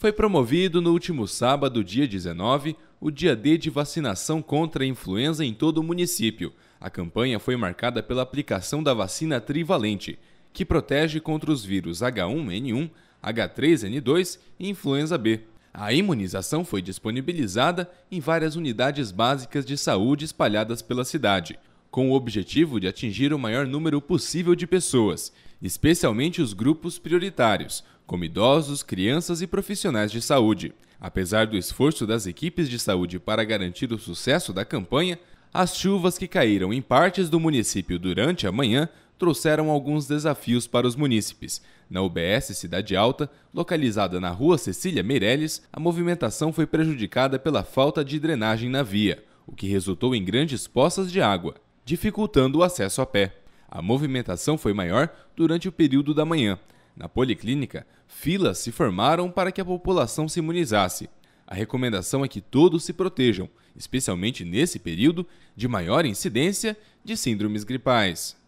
foi promovido no último sábado, dia 19, o dia D de vacinação contra a influenza em todo o município. A campanha foi marcada pela aplicação da vacina trivalente, que protege contra os vírus H1N1, H3N2 e influenza B. A imunização foi disponibilizada em várias unidades básicas de saúde espalhadas pela cidade com o objetivo de atingir o maior número possível de pessoas, especialmente os grupos prioritários, como idosos, crianças e profissionais de saúde. Apesar do esforço das equipes de saúde para garantir o sucesso da campanha, as chuvas que caíram em partes do município durante a manhã trouxeram alguns desafios para os munícipes. Na UBS Cidade Alta, localizada na rua Cecília Meirelles, a movimentação foi prejudicada pela falta de drenagem na via, o que resultou em grandes poças de água dificultando o acesso a pé. A movimentação foi maior durante o período da manhã. Na policlínica, filas se formaram para que a população se imunizasse. A recomendação é que todos se protejam, especialmente nesse período de maior incidência de síndromes gripais.